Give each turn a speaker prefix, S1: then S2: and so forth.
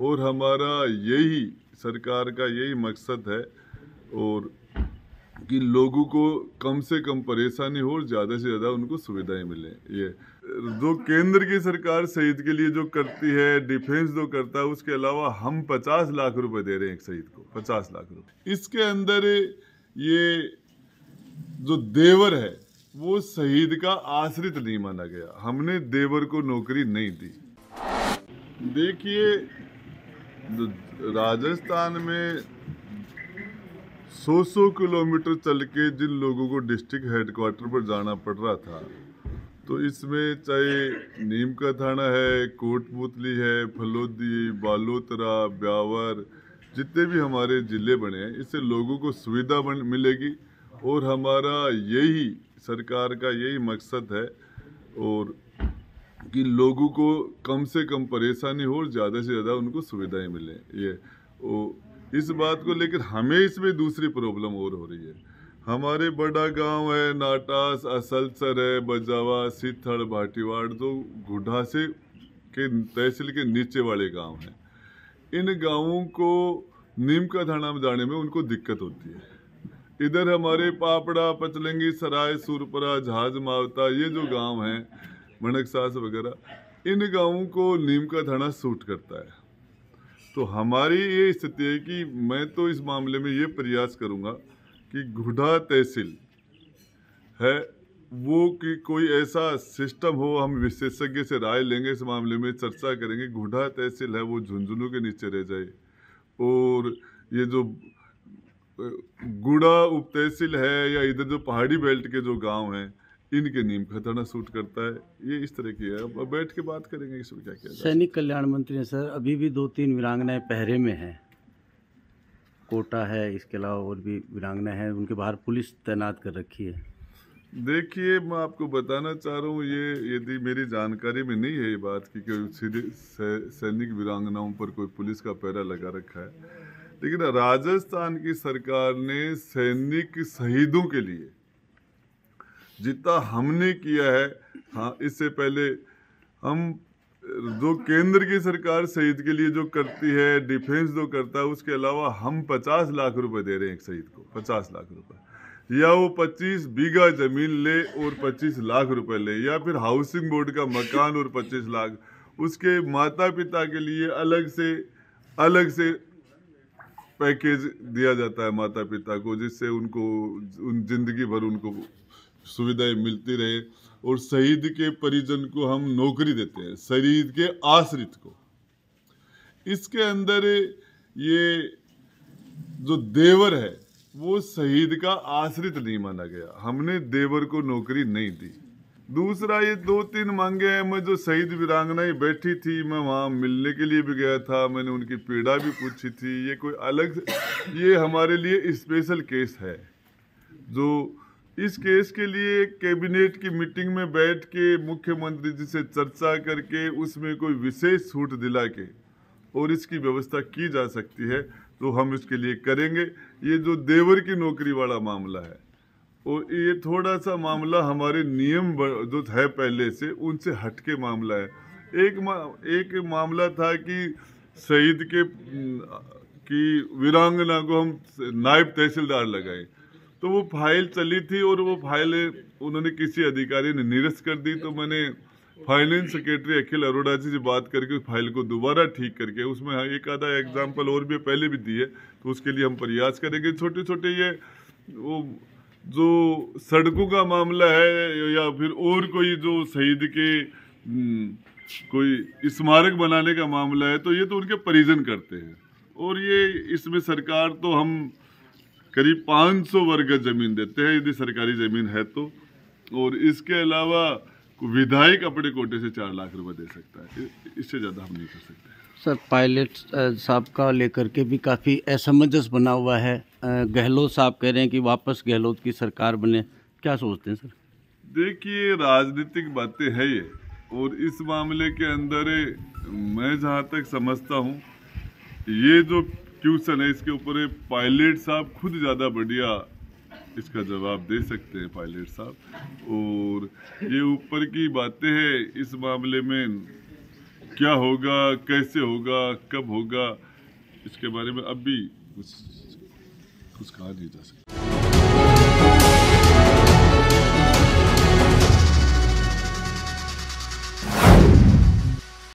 S1: और हमारा यही सरकार का यही मकसद है और कि लोगों को कम से कम परेशानी हो और ज़्यादा से ज़्यादा उनको सुविधाएं मिले ये जो केंद्र की सरकार शहीद के लिए जो करती है डिफेंस जो करता है उसके अलावा हम 50 लाख रुपए दे रहे हैं एक शहीद को 50 लाख रुपए इसके अंदर ये जो देवर है वो शहीद का आश्रित नहीं माना गया हमने देवर को नौकरी नहीं दी देखिए राजस्थान में सौ सौ किलोमीटर चल के जिन लोगों को डिस्ट्रिक्ट हेडक्वार्टर पर जाना पड़ रहा था तो इसमें चाहे नीम का थाना है कोटपुतली है फलोदी बालोतरा ब्यावर जितने भी हमारे ज़िले बने हैं इससे लोगों को सुविधा बन मिलेगी और हमारा यही सरकार का यही मकसद है और कि लोगों को कम से कम परेशानी हो और ज़्यादा से ज़्यादा उनको सुविधाएं मिलें ये ओ, इस बात को लेकर हमें इसमें दूसरी प्रॉब्लम और हो रही है हमारे बड़ा गांव है नाटास असलसर है बजावा सिथड़ भाटीवाड़ तो गुढ़ा से के तहसील के नीचे वाले गांव हैं इन गांवों को नीम का थाना में जाने में उनको दिक्कत होती है इधर हमारे पापड़ा पचलंगी सराय सुरपरा झाज मावता ये जो गांव हैं सास वगैरह इन गांवों को नीम का दाना सूट करता है तो हमारी ये स्थिति है कि मैं तो इस मामले में ये प्रयास करूँगा कि घुडा तहसील है वो कि कोई ऐसा सिस्टम हो हम विशेषज्ञ से राय लेंगे इस मामले में चर्चा करेंगे घुडा तहसील है वो झुंझुनू के नीचे रह जाए और ये जो गुड़ा उप तहसील है या इधर जो पहाड़ी बेल्ट के जो गांव हैं इनके नीम का दाना सूट करता है ये इस तरह की है अब बैठ के बात करेंगे इसमें क्या किया सैनिक कल्याण मंत्री ने सर अभी भी दो तीन वीरांगनाएं पहरे में हैं कोटा है इसके अलावा और भी वीरांगना हैं उनके बाहर पुलिस तैनात कर रखी है देखिए मैं आपको बताना चाह रहा हूँ ये यदि मेरी जानकारी में नहीं है ये बात कि सीधे सैनिक वीरांगनाओं पर कोई पुलिस का पहरा लगा रखा है लेकिन राजस्थान की सरकार ने सैनिक शहीदों के लिए जितना हमने किया है हाँ इससे पहले हम जो केंद्र की सरकार शहीद के लिए जो करती है डिफेंस जो करता है उसके अलावा हम 50 लाख रुपए दे रहे हैं एक शहीद को 50 लाख रुपए या वो 25 बीघा जमीन ले और 25 लाख रुपए ले या फिर हाउसिंग बोर्ड का मकान और 25 लाख उसके माता पिता के लिए अलग से अलग से पैकेज दिया जाता है माता पिता को जिससे उनको उन जिंदगी भर उनको सुविधाएं मिलती रहे और शहीद के परिजन को हम नौकरी देते हैं शहीद के आश्रित को इसके अंदर ये जो देवर है वो शहीद का आश्रित नहीं माना गया हमने देवर को नौकरी नहीं दी दूसरा ये दो तीन मांगे हैं मैं जो शहीद ही बैठी थी मैं वहां मिलने के लिए भी गया था मैंने उनकी पीड़ा भी पूछी थी ये कोई अलग ये हमारे लिए स्पेशल केस है जो इस केस के लिए कैबिनेट की मीटिंग में बैठ के मुख्यमंत्री जी से चर्चा करके उसमें कोई विशेष छूट दिला के और इसकी व्यवस्था की जा सकती है तो हम इसके लिए करेंगे ये जो देवर की नौकरी वाला मामला है और ये थोड़ा सा मामला हमारे नियम जो है पहले से उनसे हटके मामला है एक मा, एक मामला था कि शहीद के की वीरांगना को हम नायब तहसीलदार लगाए तो वो फाइल चली थी और वो फाइल उन्होंने किसी अधिकारी ने निरस्त कर दी तो मैंने फाइनेंस सेक्रेटरी अखिल अरोड़ा जी से बात करके उस फाइल को दोबारा ठीक करके उसमें हाँ, एक आधा एग्जाम्पल और भी पहले भी दिए तो उसके लिए हम प्रयास करेंगे छोटे छोटे ये वो जो सड़कों का मामला है या फिर और कोई जो शहीद के हम्म, कोई स्मारक बनाने का मामला है तो ये तो उनके परिजन करते हैं और ये इसमें सरकार तो हम करीब 500 वर्ग जमीन देते हैं यदि सरकारी ज़मीन है तो और इसके अलावा विधायक अपने कोटे से चार लाख रुपए दे सकता है इससे ज़्यादा हम नहीं कर सकते सर पायलट साहब का लेकर के भी काफ़ी असमंजस बना हुआ है गहलोत साहब कह रहे हैं कि वापस गहलोत की सरकार बने क्या सोचते हैं सर देखिए राजनीतिक बातें है ये और इस मामले के अंदर मैं जहाँ तक समझता हूँ ये जो क्यूसन है इसके ऊपर पायलट साहब खुद ज़्यादा बढ़िया इसका जवाब दे सकते हैं पायलट साहब और ये ऊपर की बातें हैं इस मामले में क्या होगा कैसे होगा कब होगा इसके बारे में अब भी कुछ कुछ कहा नहीं जा सकता